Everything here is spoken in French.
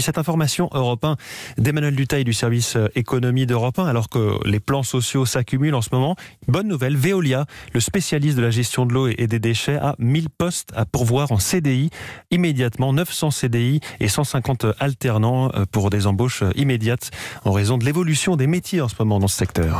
cette information Europe d'Emmanuel Dutaille du service euh, économie d'Europe 1, alors que les plans sociaux s'accumulent en ce moment. Bonne nouvelle, Veolia, le spécialiste de la gestion de l'eau et des déchets, a 1000 postes à pourvoir en CDI immédiatement, 900 CDI et 150 alternants euh, pour des embauches euh, immédiates en raison de l'évolution des métiers en ce moment dans ce secteur.